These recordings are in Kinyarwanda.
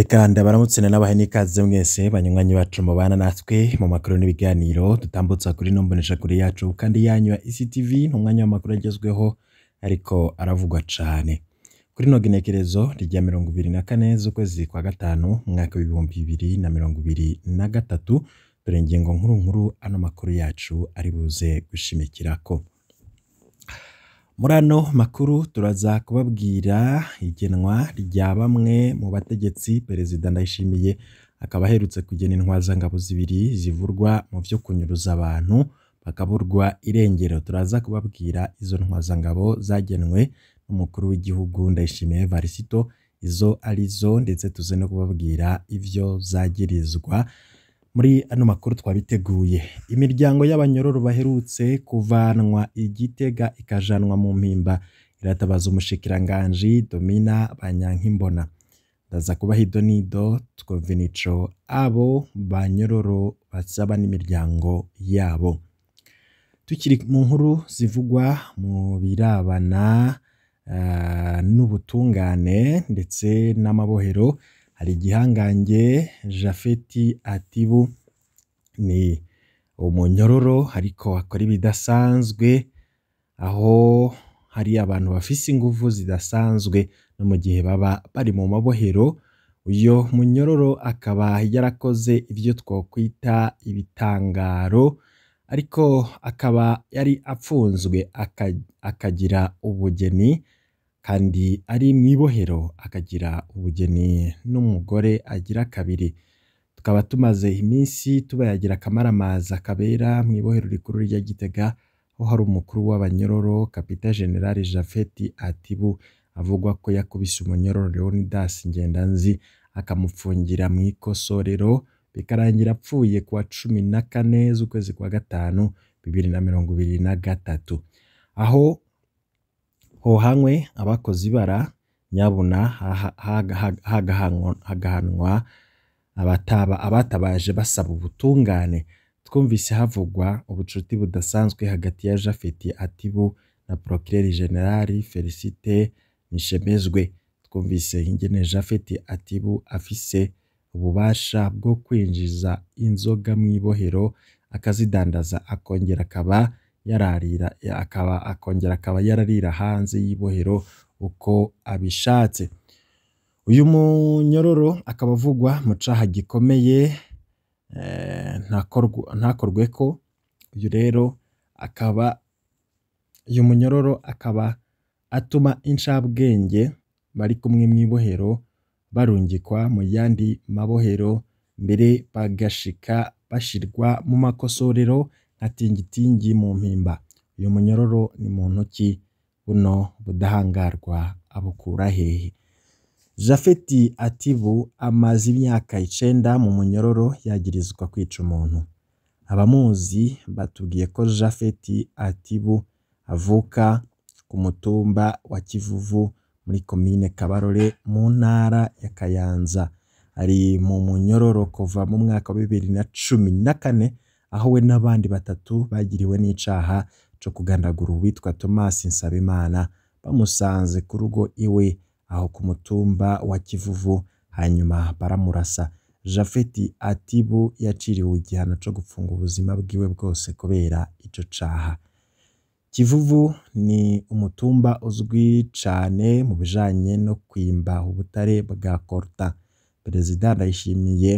reka ndabaramutse n'abahe n'ikaze mwese banywanyi bacu mubana natwe mu makuru n'ibiganiro dutambutsa kuri nombonesha kuri yacu kandi yanyu ya ICTV ni umwanya w'amakuru agezweho ariko aravugwa cyane kuri no genekerezo rya mirongo ibiri na kane z'ukwezi kwa gatanu mwaka w'ibihumbi bibiri na mirongo ibiri na gatatu dore ingingo nkuru nkuru ano makuru yacu ari buze ko. Muri ano makuru turaza kubabwira igenwa rya bamwe mu bategetsi Perezida Ndayishimiye akaba aherutse kugena intwazangabo zibiri zivurwa mu byo kunyuruza abantu bakaburwa irengero. Turaza kubabwira izo ntwazangabo zagenwe n'umukuru w'igihugu Ndayishimiye Varisito izo ari zo ndetse tuze no kubabwira ibyo zagirizwa. muri ano makuru twabiteguye imiryango y'abanyororo baherutse kuvanwa igitega ikajanwa mu mpimba iratabaza umushikiranganji domina banyankimbona ndaza kubaha idonido twumva inico abo banyororo basaba n'imiryango yabo tukiri mu nkuru zivugwa mu birabana n'ubutungane ndetse n'amabohero hari igihangange Japhet Atibu ni umunyororo ariko akora ibidasanzwe aho hari abantu bafise ingufu zidasanzwe no mu gihe baba bari mu mabohero uyu munyororo akaba yarakoze ibyo twakwita ibitangaro ariko akaba yari apfunzwe akagira ubugeni kandi ari mu ibohero akagira ubugeni n'umugore agira kabiri, tukaba tumaze iminsi tubayagira akamaramaza kabera mu ibohero rikuru rya Gitega, aho hari umukuru w'abanyororo Kapita General Japhet Atibu avugwa ko yakubise umunyororo Leonidas Ngendanzi akamupfungira mu ikosorero bikarangira apfuye kuwa cumi na kane z'ukwezi kwa gatanu bibiri na mirongo ibiri na gatatu, aho hohanywe abakoze ibara nyabuna hagahanwa abatabaje basaba ubutungane twumvise havugwa ubucuti budasanzwe hagati ya Japhet Atibu na Procureur Generali, Felicite Nishemezwe twumvise ingene Japhet Atibu afise ububasha bwo kwinjiza inzoga mu ibohero akazidandaza akongera akaba yararira akaba akongera akaba yararira hanze y'ibohero uko abishatse uyu munyororo akaba avugwa mu caha gikomeye eh, ko uyu rero akaba uyu munyororo akaba atuma incabwenge bari kumwe mu ibohero barungikwa mu yandi mabohero mbere bagashika bashirwa mu makosorero nka tingitingi mu mpimba uyu munyororo ni mu ntoki buno budahangarwa abukura hehe japhet atibu amaze imyaka icenda mu munyororo yagirizwa kwica umuntu abamuzi batubwiye ko japhet atibu avuka ku mutumba wa kivuvu muri komine kabarore mu ntara ya kayanza ari mu munyororo kuva mu mwaka wa bibiri na cumi na kane aho we n'abandi batatu bagiriwe n'icaha cyo kugandagura uwitwa Thomas Nsabimana bamusanze ku rugo iwe aho ku mutumba wa Kivuvu hanyuma baramurasa Japhet Atibu yaciriwe igihano cyo gupfunga ubuzima bwiwe bwose kubera icyo caha Kivuvu ni umutumba uzwi cane mu bijanye no kwimba ubutare bwa Korta. perezida Ndayishimiye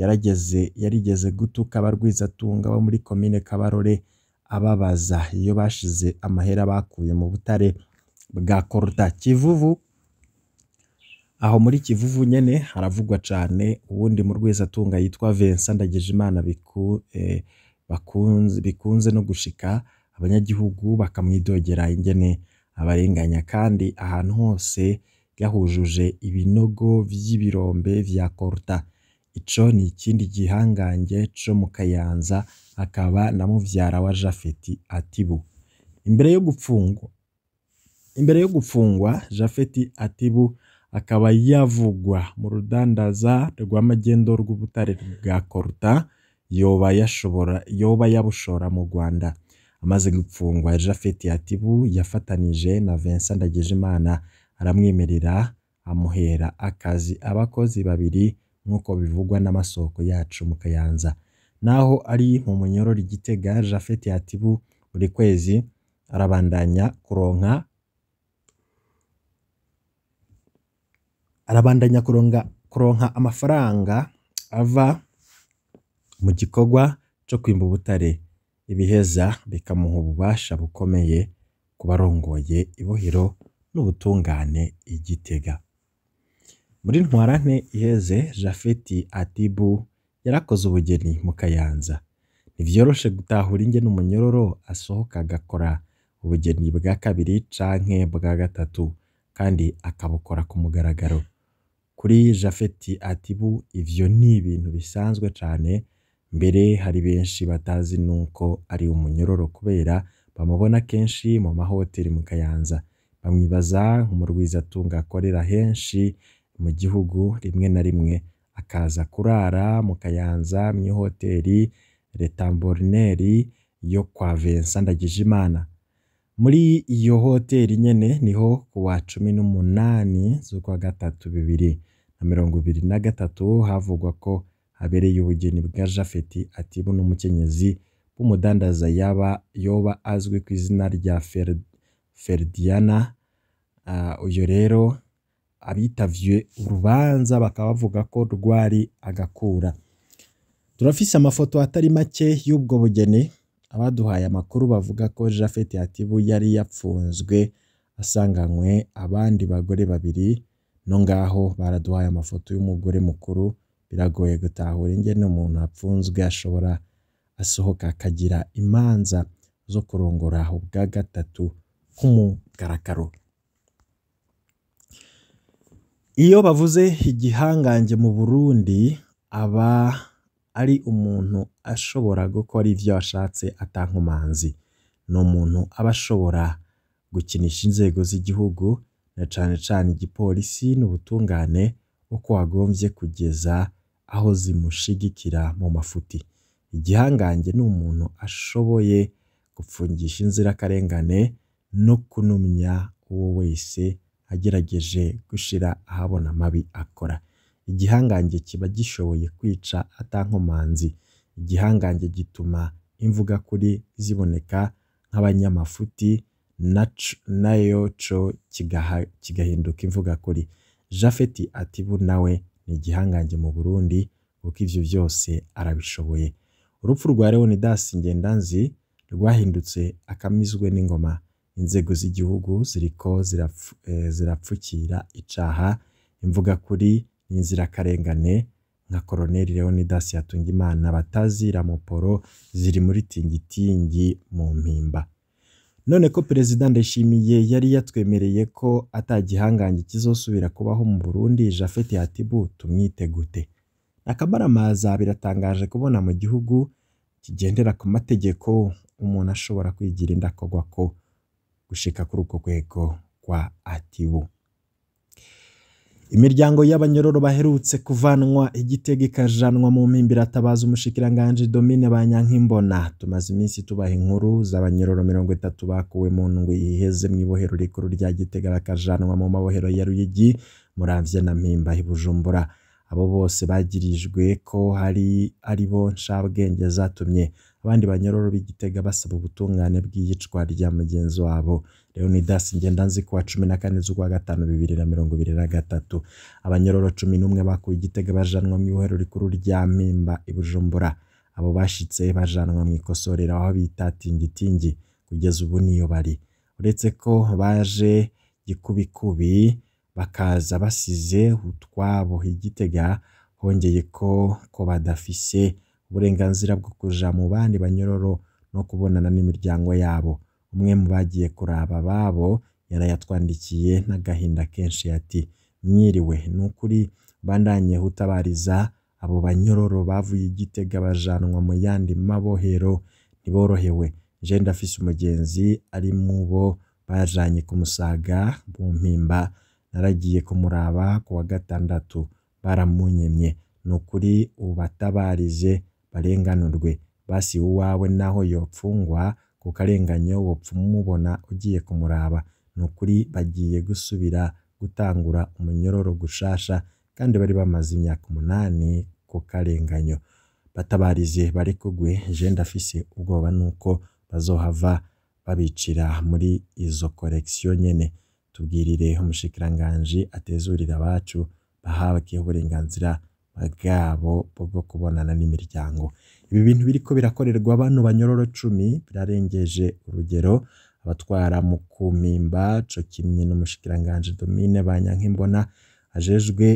yarageze yarigeze gutuka abarwizatunga bo muri komine kabarore ababaza iyo bashize amahera bakuye mu butare bwa koruta kivuvu aho muri kivuvu nyine haravugwa cyane ubundi mu rwizatunga yitwa vincent ndagijimana eh, bikunze no gushika abanyagihugu bakamwidogera ingene abarenganya kandi ahantu hose yahujuje ibinogo by'ibirombe vya koruta Ico ni ikindi gihangange co mu Kayanza akaba na muvyara wa Japhet Atibu. Imbere yo gupfungwa, imbere yo gufungwa Japhet Atibu akaba yavugwa mu rudandaza rw'amagendo rw'ubutare bwa Koruta yoba yashobora yoba yabushora mu Rwanda. Amaze gupfungwa Japhet Atibu yafatanije na Vincent Ndagijimana aramwemerera amuhera akazi abakozi babiri nk'uko bivugwa n'amasoko yacu mu Kayanza naho ari mu munyorori gitega Japhet Hatibu buri kwezi arabandanya kuronka arabandanya kuronka kuronka amafaranga ava mu gikorwa cyo kwimba ubutare ibiheza bikamuha ububasha bukomeye ku barongoye ibohero n'ubutungane igitega. Muri Ntwarante iheze Japhet Atibu yarakoze ubugeni mu Kayanza. Ntivyoroshe gutahura ingene n’umunyororo asohoka agakora ubugeni bwa kabiri canke bwa gatatu kandi akabukora ku mugaragaro. Kuri Japhet Atibu ivyo ni ibintu bisanzwe cyane mbere hari benshi batazi nuko ari umunyororo kubera bamubona kenshi mu mahoteli mu Kayanza. Bamwibaza nko mu Rwizatunga akorera henshi mu gihugu rimwe na rimwe, akaza kurara mu Kayanza mu ihoteli Retaborineri yo kwa Vincent Ndagijimana, muri iyo hoteli nyene niho ku wa cumi n'umunani z'ukwa gatatu bibiri na mirongo ibiri na gatatu havugwa ko habereye ubugeni bwa Japhet Atibu n'umukenyezi w'umudandaza yaba yoba azwi ku izina rya Ferdiana, ah, uyu rero abitaviye urubanza bakaba bavuga ko rwari agakura turafise amafoto atari make y'ubwo bugeni abaduhaye amakuru bavuga ko jafeti yatibu yari yapfunzwe asanganywe abandi bagore babiri no ngaho baraduhaye amafoto y'umugore mukuru biragoye gutahura ingene umuntu apfunzwe ashobora asohoka akagira imanza zo kurongora ubwa gatatu k'umugaragaro Iyo bavuze igihangange mu Burundi aba ari umuntu ashobora gukora ivyo ashatse atankomanzi, ni umuntu aba ashobora gukinisha inzego z'igihugu na cane cane igipolisi n'ubutungane uko wagomvye kugeza aho zimushigikira mu mafuti. Igihangange ni umuntu ashoboye gupfungisha inzirakarengane no kunumya uwo wese. agerageje gushira ahabona amabi akora. Igihangange kiba gishoboye kwica atankomanzi, igihangange gituma imvuga kuri ziboneka nk'abanyamafuti nayo co kigahinduka kuri Japhet Atibu nawe ni igihangange mu Burundi kuko ibyo byose arabishoboye. Urupfu rwa Leonidas Ngendanzi rwahindutse akamizwe n'ingoma Inzego z'igihugu ziriko eh, zirapfukira icaha imvuga kuri n'inzirakarengane nka Colonel Leonidas Hatungimana batazira Ramoporo ziri muri tingitingi mu mpimba none ko perezida Ndayishimiye yari yatwemereye ko atagihangange kizosubira kubaho mu Burundi Japhet Hatibu tumwite gute akamaramaza biratangaje kubona mu gihugu kigendera ku mategeko umuntu ashobora kwigira indakorwa ko gushika kuri uko kwego kwa atibu imiryango y'abanyororo baherutse kuvanwa igitega ikajanwa mu mpimbi iratabaza umushikiranganji domine banyankimbona tumaze iminsi tubaha inkuru z'abanyororo mirongo itatu bakuwe mu ndwi iheze mu ibohero rikuru rya gitega bakajanwa mu mabohero ya ruyigi muravye na mpimba i bujumbura abo bose bagirijwe ko hari ari nshabwenge zatumye abandi banyororo b'igitega basaba ubutungane bw'iyicwa rya mugenzi wabo leonidas nzi ku wa cumi na kane z'ukwa gatanu bibiri na mirongo ibiri na gatatu abanyororo cumi n'umwe bakuwe igitega bajanwa mu ibohero rikuru rya mpimba i bujumbura abo bashyitse bajanwa mu ikosorero aho bita tingitingi kugeza ubu niyo bari uretse ko baje gikubikubi bakaza basize utwabo igitega hongeye ko ko badafise uburenganzira bwo kuja mu bandi banyororo no kubonana n'imiryango yabo umwe mu bagiye kuraba babo yarayatwandikiye n'agahinda kenshi ati mwiriwe ni ukuri bandanye hutabariza abo banyororo bavuye igitega bajanwa mu yandi mabohero ntiborohewe je ndafise umugenzi ari mu bo bajanye kumusaga mu mpimba naragiye kumuraba ku wa gatandatu baramunyemye ni ukuri ubatabarize barenganurwe basi uwawe naho yopfungwa kuko arenganye wopfa umubona ugiye kumuraba ni ukuri bagiye gusubira gutangura umunyororo gushasha kandi bari bamaze imyaka umunani ku batabarize bari kugwe je ndafise ubwoba nuko bazohava babicira muri izo korekisiyo nyene tubwirire umushikiranganji atezurire abacu bahabwe uburenganzira bwabo bwo kubonana n'imiryango. Ibi bintu ko birakorerwa bano banyororo cumi birarengeje urugero abatwara mu kumimba co kimwe n'umushikiranganje Domine banya nk’imbona ajejwe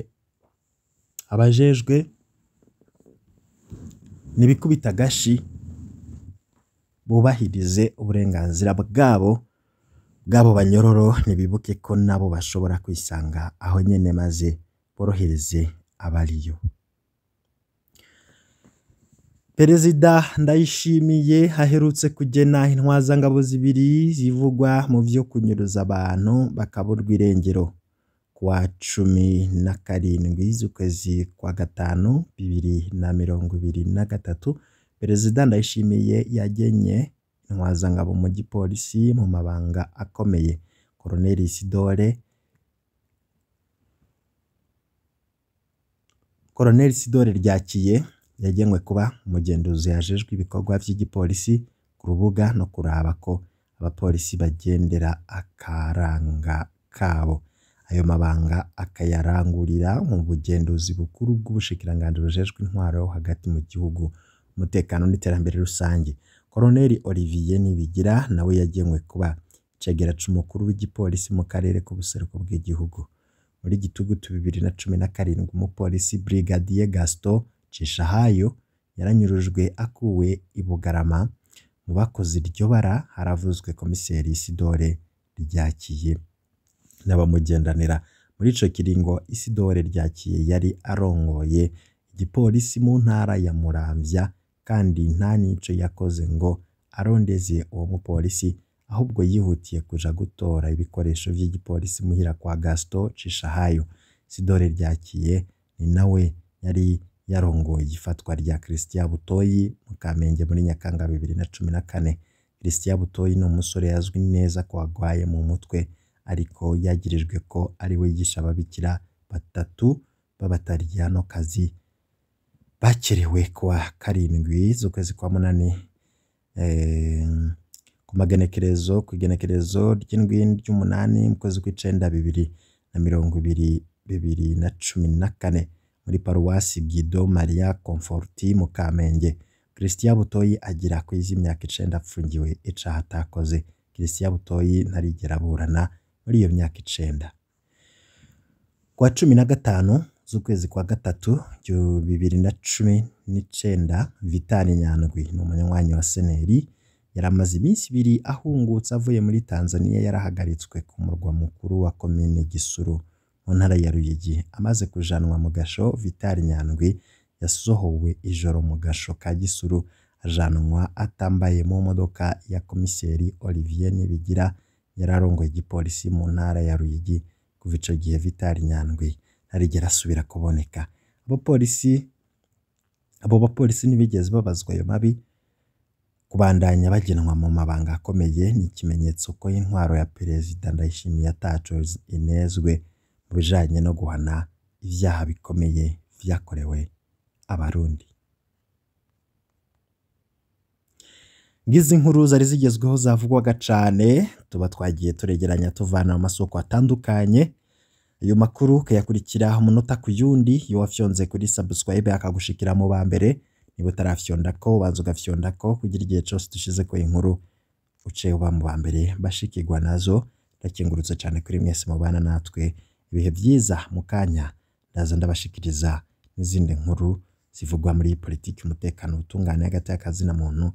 abajejwe n'ibikubita agashi bubahirize uburenganzira bwabo bw'abo banyororo ntibibuke ko nabo bashobora kwisanga aho nyene maze borohereze abariyo perezida ndayishimiye aherutse kugena intwazangabo zibiri zivugwa mu byo kunyuruza abantu bakaburwa irengero kuwa cumi na karindwi z'ukwezi kwa gatanu bibiri na mirongo ibiri na gatatu perezida ndayishimiye yagenye intwazangabo mu gipolisi mu mabanga akomeye koroneli isidore Colonel Sidore Ryakiye yagenwe kuba umugenzuzi yajejwe ibikorwa by'igipolisi ku rubuga no kuraba ko abapolisi bagendera akaranga kabo, ayo mabanga akayarangurira mu bugenduzi bukuru bw'ubushikiranganji bujejwe intwaro hagati mu gihugu, umutekano n'iterambere rusange. Colonel Olivier Nibigira nawe yagenwe kuba icegera c'umukuru w'igipolisi mu karere k'ubuseruko bw'igihugu. muri gitugutu bibiri na cumi na karindwi umupolisi Brigadier gasto Nshinshhayo yaranyurujwe akuwe i Bugarama mu bakoze iryo bara haravuzwe komiseri Isidore Ryakiye n'abamugendanira muri icyo kiringo Isidore Ryakiye yari arongoye igipolisi mu ntara ya Muramvya kandi nta n'icyo yakoze ngo arondeze uwo mupolisi ahubwo yihutiye kuja gutora ibikoresho vy'igipolisi muhira kwa Gaston Cishahayo sidore ryakiye ni nawe yari yarongoye igifatwa rya Christian Butoyi mu Kamenge muri Nyakanga 2014 Christian Butoyi ni umusore yazwi neza ko agwaye mu mutwe ariko yagirijwe ko ari we yigisha ababikira batatu kazi bakerewe kwa karindwi z'ukwezi kwa munani ku magenekerezo ku igenekerezo ry'indwi ry'umunani mu kwezi kw'icenda bibiri na mirongo ibiri bibiri na cumi na kane muri paruwasi Guido Maria Conforti mu Kamenge Christian Butoyi agira ku y'imyaka icenda apfungiwe icaha atakoze Christian Butoyi ntarigera aburana muri iyo myaka icenda kuwa cumi na gatanu z'ukwezi kwa gatatu bibiri na cumi n'icenda Vitali Nyandwi ni umunywanyi wa seneri yari amaze iminsi ibiri ahungutse avuye muri Tanzania yarahagaritswe ku murwa mukuru wa komine Gisuru mu ntara ya Ruyigi amaze kujanwa mu gasho Vital Nyandwi yasohowe ijoro mu gasho ka Gisuru ajanwa atambaye mu modoka ya komiseri Olivier Nibigira yararongoye igipolisi mu ntara ya Ruyigi kuva ico gihe Vital Nyandwi ntarigera asubira kuboneka abapolisi abo bapolisi ntibigeze babazwa ayo mabi Kubandanya bagenwa mu mabanga akomeye ni ikimenyetso ko intwaro ya Perezida Ndayishimiye atacowe inezwe mu bijanye no guhana ibyaha bikomeye vyakorewe abarundi. Ngizi nkuru zari zigezweho zavugwaga cane tuba twagiye turegeranya tuvana mu masoko atandukanye, ayo makuru ukayakurikira umunota ku yundi, iyo wafyonze kuri subscribe akagushikira mu ba mbere. niba utarafyonda ko ubanza ugafyonda ko kugira igihe cyose dushyize ko inkuru uce uba mu ba mbere bashikirwa nazo ndakingurutse cyane kuri mwese bana natwe ibihe byiza mu kanya ndaza ndabashikiriza n'izindi nkuru zivugwa muri politiki umutekano ubutungane hagati y'akazi na muntu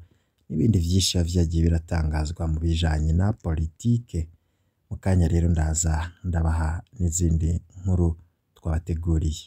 n'ibindi byinshi biba byagiye biratangazwa mu bijyanye na politike mu kanya rero ndaza ndabaha n'izindi nkuru twabateguriye